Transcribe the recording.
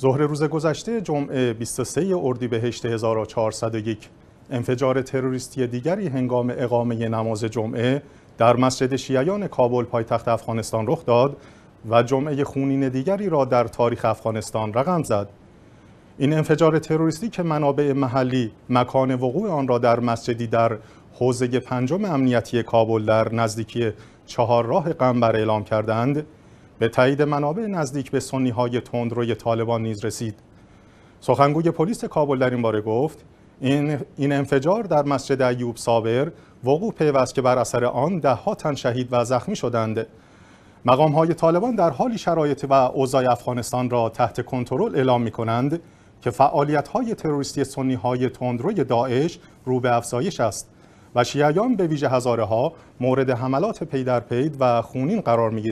ظهر روز گذشته جمعه 23 اردیبهشت 1401 انفجار تروریستی دیگری هنگام اقامه نماز جمعه در مسجد شیعیان کابل پایتخت افغانستان رخ داد و جمعه خونین دیگری را در تاریخ افغانستان رقم زد. این انفجار تروریستی که منابع محلی مکان وقوع آن را در مسجدی در حوزه پنجم امنیتی کابل در نزدیکی چهار راه قنبر اعلام کردند، به تایید منابع نزدیک به سنی های تندروی طالبان نیز رسید سخنگوی پلیس کابل در این باره گفت این, این انفجار در مسجد ایوب صابر وقوع پیوست که بر اثر آن دهها تن شهید و زخمی شدند مقام های طالبان در حالی شرایط و اوضاع افغانستان را تحت کنترل اعلام می کنند که فعالیت های تروریستی سنی های تندروی داعش رو به افزایش است و شیعیان به ویژه هزاره ها مورد حملات پی در و خونین قرار می